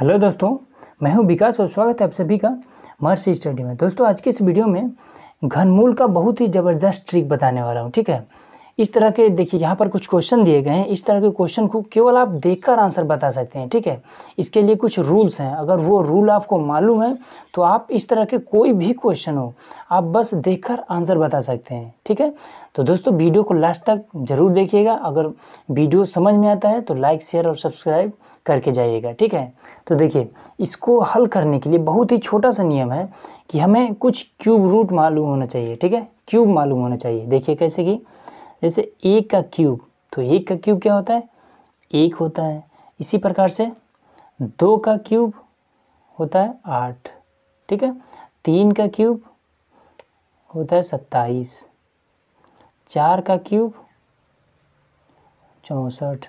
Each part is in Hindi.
हेलो दोस्तों मैं हूं विकास और स्वागत है आप सभी का महर्षि स्टडी में दोस्तों आज के इस वीडियो में घनमूल का बहुत ही ज़बरदस्त ट्रिक बताने वाला हूं ठीक है इस तरह के देखिए यहाँ पर कुछ क्वेश्चन दिए गए हैं इस तरह के क्वेश्चन को केवल आप देखकर आंसर बता सकते हैं ठीक है इसके लिए कुछ रूल्स हैं अगर वो रूल आपको मालूम है तो आप इस तरह के कोई भी क्वेश्चन हो आप बस देखकर आंसर बता सकते हैं ठीक है तो दोस्तों वीडियो को लास्ट तक ज़रूर देखिएगा अगर वीडियो समझ में आता है तो लाइक शेयर और सब्सक्राइब करके जाइएगा ठीक है तो देखिए इसको हल करने के लिए बहुत ही छोटा सा नियम है कि हमें कुछ क्यूब रूट मालूम होना चाहिए ठीक है क्यूब मालूम होना चाहिए देखिए कैसे कि जैसे एक का क्यूब तो एक का क्यूब क्या होता है एक होता है इसी प्रकार से दो का क्यूब होता है आठ ठीक है तीन का क्यूब होता है सत्ताईस चार का क्यूब चौंसठ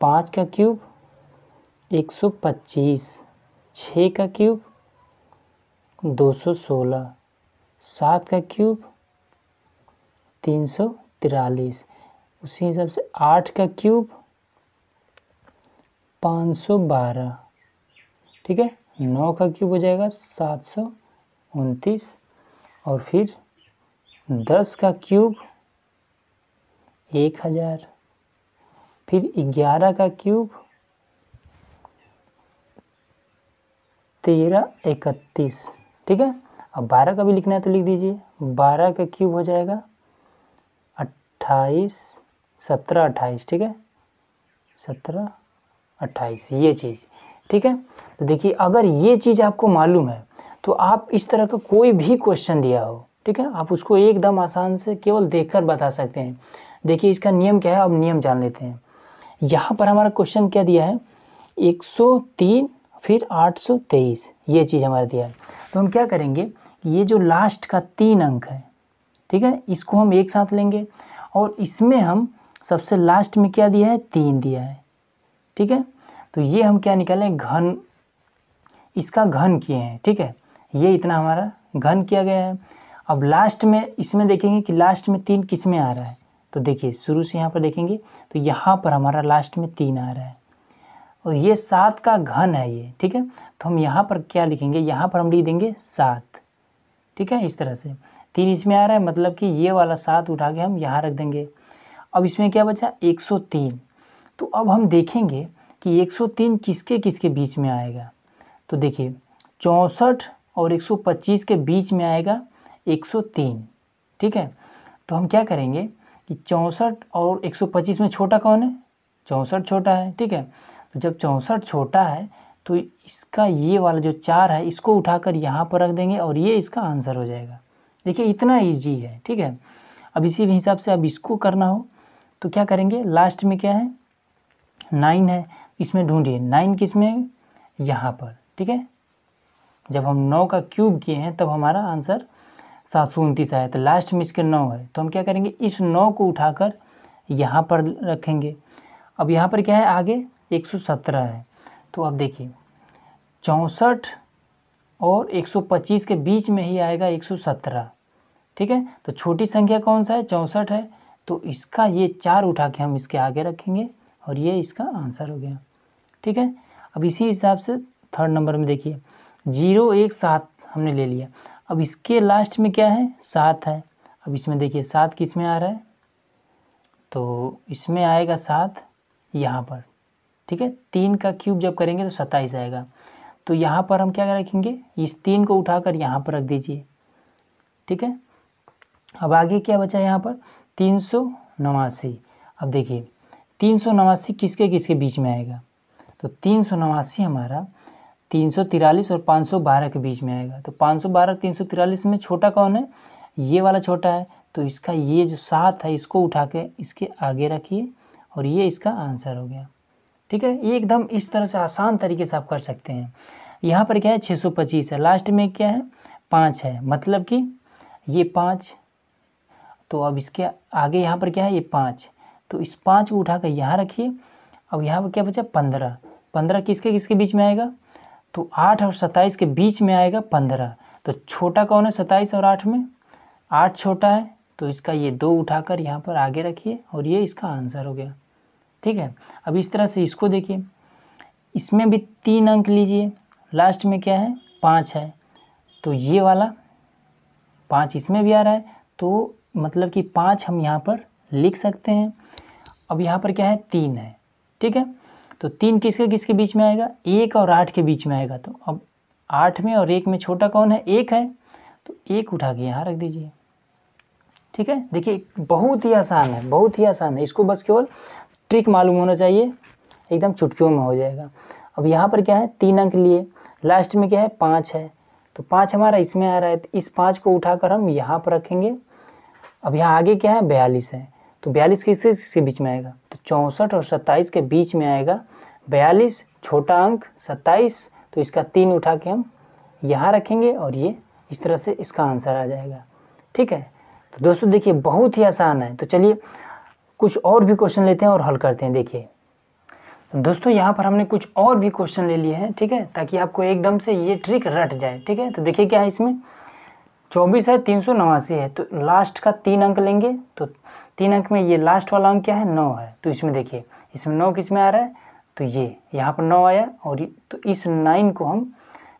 पाँच का क्यूब एक सौ पच्चीस छः का क्यूब दो सौ सोलह सात का क्यूब तीन सौ तिरालीस उसी हिसाब से आठ का क्यूब पाँच सौ बारह ठीक है नौ का क्यूब हो जाएगा सात सौ उनतीस और फिर दस का क्यूब एक हज़ार फिर ग्यारह का क्यूब तेरह इकतीस ठीक है अब बारह का भी लिखना है तो लिख दीजिए बारह का क्यूब हो जाएगा अट्ठाईस सत्रह अट्ठाईस ठीक है सत्रह अट्ठाईस ये चीज़ ठीक है तो देखिए अगर ये चीज़ आपको मालूम है तो आप इस तरह का कोई भी क्वेश्चन दिया हो ठीक है आप उसको एकदम आसान से केवल देखकर बता सकते हैं देखिए इसका नियम क्या है अब नियम जान लेते हैं यहाँ पर हमारा क्वेश्चन क्या दिया है 103 फिर 823 ये चीज़ हमारा दिया है तो हम क्या करेंगे ये जो लास्ट का तीन अंक है ठीक है इसको हम एक साथ लेंगे और इसमें हम सबसे लास्ट में क्या दिया है तीन दिया है ठीक है तो ये हम क्या निकालें घन इसका घन किए हैं ठीक है ये इतना हमारा घन किया गया है अब लास्ट में इसमें देखेंगे कि लास्ट में तीन किस में आ रहा है तो देखिए शुरू से यहाँ पर देखेंगे तो यहाँ पर हमारा लास्ट में तीन आ रहा है और ये सात का घन है ये ठीक है तो हम यहाँ पर क्या लिखेंगे यहाँ पर हम लिख देंगे सात ठीक है इस तरह से तीन इसमें आ रहा है मतलब कि ये वाला सात उठा के हम यहाँ रख देंगे अब इसमें क्या बचा 103 तो अब हम देखेंगे कि 103 किसके किसके बीच में आएगा तो देखिए चौंसठ और 125 के बीच में आएगा 103 ठीक है तो हम क्या करेंगे कि चौंसठ और 125 में छोटा कौन है चौंसठ छोटा है ठीक है तो जब चौंसठ छोटा है तो इसका ये वाला जो चार है इसको उठाकर यहाँ पर रख देंगे और ये इसका आंसर हो जाएगा देखिए इतना ईजी है ठीक है अब इसी हिसाब से अब इसको करना हो तो क्या करेंगे लास्ट में क्या है नाइन है इसमें ढूंढिए नाइन किस में यहाँ पर ठीक है जब हम नौ का क्यूब किए हैं तब हमारा आंसर सात सौ उनतीस आया तो लास्ट में इसके नौ है तो हम क्या करेंगे इस नौ को उठाकर यहाँ पर रखेंगे अब यहाँ पर क्या है आगे एक सौ सत्रह है तो अब देखिए चौंसठ और 125 के बीच में ही आएगा 117 ठीक है तो छोटी संख्या कौन सा है चौंसठ है तो इसका ये चार उठा के हम इसके आगे रखेंगे और ये इसका आंसर हो गया ठीक है अब इसी हिसाब से थर्ड नंबर में देखिए जीरो एक सात हमने ले लिया अब इसके लास्ट में क्या है सात है अब इसमें देखिए सात किस में आ रहा है तो इसमें आएगा सात यहाँ पर ठीक है तीन का क्यूब जब करेंगे तो सत्ताईस आएगा तो यहाँ पर हम क्या रखेंगे इस तीन को उठाकर यहाँ पर रख दीजिए ठीक है अब आगे क्या बचा यहाँ पर तीन सौ नवासी अब देखिए तीन सौ नवासी किसके किसके बीच में आएगा तो तीन सौ नवासी हमारा तीन सौ तिरालीस और पाँच सौ बारह के बीच में आएगा तो पाँच सौ बारह तीन सौ तिरालीस में छोटा कौन है ये वाला छोटा है तो इसका ये जो सात है इसको उठा के इसके आगे रखिए और ये इसका आंसर हो गया ठीक है ये एकदम इस तरह से आसान तरीके से आप कर सकते हैं यहाँ पर क्या है पच्चीस है लास्ट में क्या है पाँच है मतलब कि ये पाँच तो अब इसके आगे यहाँ पर क्या है ये पाँच तो इस पाँच को उठा कर यहाँ रखिए अब यहाँ पर क्या बचा पंद्रह पंद्रह किसके किसके बीच में आएगा तो आठ और सत्ताईस के बीच में आएगा पंद्रह तो छोटा कौन है सत्ताईस और आठ में आठ छोटा है तो इसका ये दो उठाकर यहाँ पर आगे रखिए और ये इसका आंसर हो गया ठीक है अब इस तरह से इसको देखिए इसमें भी तीन अंक लीजिए लास्ट में क्या है पाँच है तो ये वाला पाँच इसमें भी आ रहा है तो मतलब कि पाँच हम यहाँ पर लिख सकते हैं अब यहाँ पर क्या है तीन है ठीक है तो तीन किसके किसके बीच में आएगा एक और आठ के बीच में आएगा तो अब आठ में और एक में छोटा कौन है एक है तो एक उठा के यहाँ रख दीजिए ठीक है देखिए बहुत ही आसान है बहुत ही आसान है इसको बस केवल ट्रिक मालूम होना चाहिए एकदम चुटकियों में हो जाएगा अब यहाँ पर क्या है तीन अंक लिए लास्ट में क्या है पाँच है तो पाँच हमारा इसमें आ रहा है तो इस पाँच को उठाकर हम यहाँ पर रखेंगे अब यहाँ आगे क्या है बयालीस है तो बयालीस किसके किसके बीच में आएगा तो चौंसठ और सत्ताईस के बीच में आएगा बयालीस छोटा अंक सत्ताईस तो इसका तीन उठा के हम यहाँ रखेंगे और ये इस तरह से इसका आंसर आ जाएगा ठीक है तो दोस्तों देखिए बहुत ही आसान है तो चलिए कुछ और भी क्वेश्चन लेते हैं और हल करते हैं देखिए तो दोस्तों यहाँ पर हमने कुछ और भी क्वेश्चन ले लिए हैं ठीक है ताकि आपको एकदम से ये ट्रिक रट जाए ठीक है तो देखिए क्या है इसमें चौबीस है तीन सौ नवासी है तो लास्ट का तीन अंक लेंगे तो तीन अंक में ये लास्ट वाला अंक क्या है नौ है तो इसमें देखिए इसमें नौ किस में आ रहा है तो ये यहाँ पर नौ आया और तो इस नाइन को हम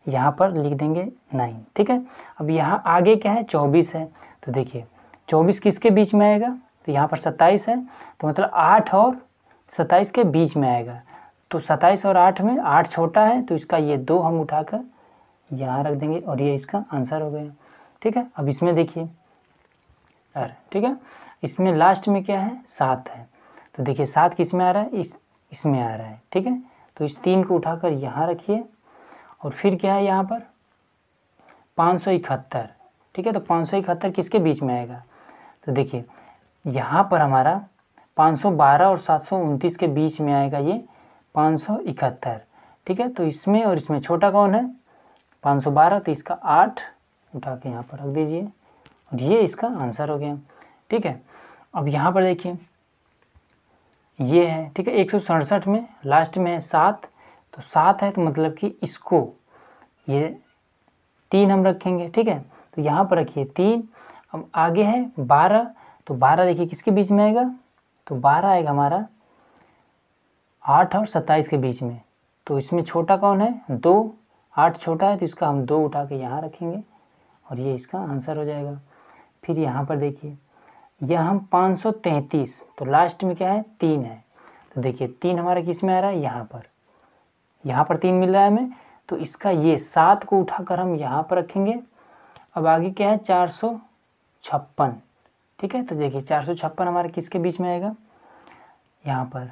यहाँ पर लिख देंगे नाइन ठीक है अब यहाँ आगे क्या है चौबीस है तो देखिए चौबीस किसके बीच में आएगा तो यहाँ पर सत्ताईस है तो मतलब आठ और सत्ताईस के बीच में आएगा तो सत्ताईस और आठ में आठ छोटा है तो इसका ये दो हम उठाकर यहाँ रख देंगे और ये इसका आंसर हो गया ठीक है अब इसमें देखिए सर ठीक है इसमें लास्ट में क्या है सात है तो देखिए सात किस में आ रहा है इस इसमें आ रहा है ठीक है तो इस तीन को उठाकर यहाँ रखिए और फिर क्या है यहाँ पर पाँच सौ इकहत्तर ठीक है तो पाँच सौ इकहत्तर किसके बीच में आएगा तो देखिए यहाँ पर हमारा 512 और सात के बीच में आएगा ये पाँच ठीक है तो इसमें और इसमें छोटा कौन है 512 तो इसका आठ उठा के यहाँ पर रख दीजिए और ये इसका आंसर हो गया ठीक है अब यहाँ पर देखिए ये है ठीक है एक में लास्ट में है सात तो सात है तो मतलब कि इसको ये तीन हम रखेंगे ठीक है तो यहाँ पर रखिए तीन अब आगे है बारह तो बारह देखिए किसके बीच में आएगा तो बारह आएगा हमारा आठ और सत्ताईस के बीच में तो इसमें छोटा कौन है दो आठ छोटा है तो इसका हम दो उठा के यहाँ रखेंगे और ये इसका आंसर हो जाएगा फिर यहाँ पर देखिए यह हम 533 तो लास्ट में क्या है तीन है तो देखिए तीन हमारा किस में आ रहा है यहाँ पर यहाँ पर तीन मिल रहा है हमें तो इसका ये सात को उठाकर हम यहाँ पर रखेंगे अब आगे क्या है चार सौ छप्पन ठीक है तो देखिए चार सौ छप्पन हमारे किसके बीच में आएगा यहाँ पर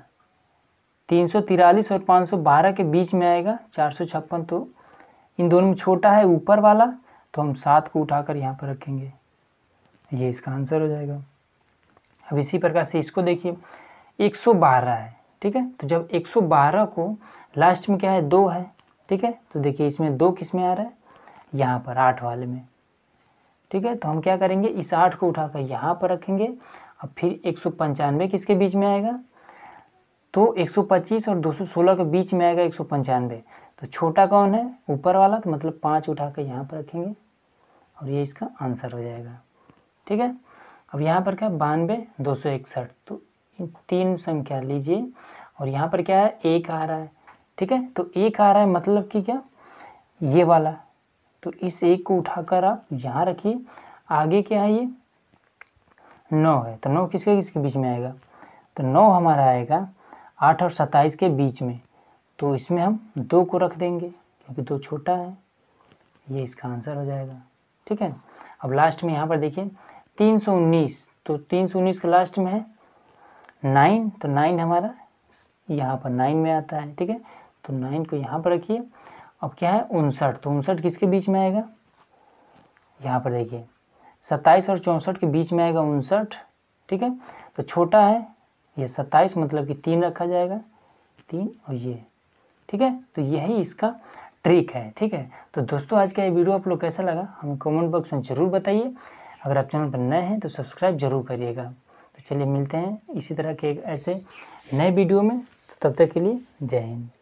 तीन सौ तिरालीस और पाँच सौ बारह के बीच में आएगा चार सौ छप्पन तो इन दोनों में छोटा है ऊपर वाला तो हम सात को उठाकर यहाँ पर रखेंगे ये इसका आंसर हो जाएगा अब इसी प्रकार से इसको देखिए एक सौ बारह है ठीक है तो जब एक सौ बारह को लास्ट में क्या है दो है ठीक है तो देखिए इसमें दो किस में आ रहा है यहाँ पर आठ वाले में ठीक है तो हम क्या करेंगे इस आठ को उठाकर यहाँ पर रखेंगे अब फिर एक सौ पंचानवे किसके बीच में आएगा तो एक सौ पच्चीस और दो सौ सोलह के बीच में आएगा एक सौ पंचानवे तो छोटा कौन है ऊपर वाला तो मतलब पाँच उठा कर यहाँ पर रखेंगे और ये इसका आंसर हो जाएगा ठीक है अब यहाँ पर क्या बानवे दो सौ इकसठ तो तीन संख्या लीजिए और यहाँ पर क्या है एक आ रहा है ठीक है तो एक आ रहा है मतलब कि क्या ये वाला तो इस एक को उठाकर आप यहाँ रखिए आगे क्या है ये नौ है तो नौ किसके किसके बीच में आएगा तो नौ हमारा आएगा आठ और सत्ताईस के बीच में तो इसमें हम दो को रख देंगे क्योंकि दो छोटा है ये इसका आंसर हो जाएगा ठीक है अब लास्ट में यहाँ पर देखिए तीन सौ उन्नीस तो तीन सौ उन्नीस के लास्ट में है नाइन तो नाइन हमारा यहाँ पर नाइन में आता है ठीक है तो नाइन को यहाँ पर रखिए अब क्या है उनसठ तो उनसठ किसके बीच में आएगा यहाँ पर देखिए सत्ताईस और चौंसठ के बीच में आएगा उनसठ ठीक है तो छोटा है ये सत्ताईस मतलब कि तीन रखा जाएगा तीन और ये ठीक है तो यही इसका ट्रिक है ठीक है तो दोस्तों आज का ये वीडियो आप लोग कैसा लगा हमें कमेंट बॉक्स में ज़रूर बताइए अगर आप चैनल पर नए हैं तो सब्सक्राइब जरूर करिएगा तो चलिए मिलते हैं इसी तरह के एक ऐसे नए वीडियो में तो तब तक के लिए जय हिंद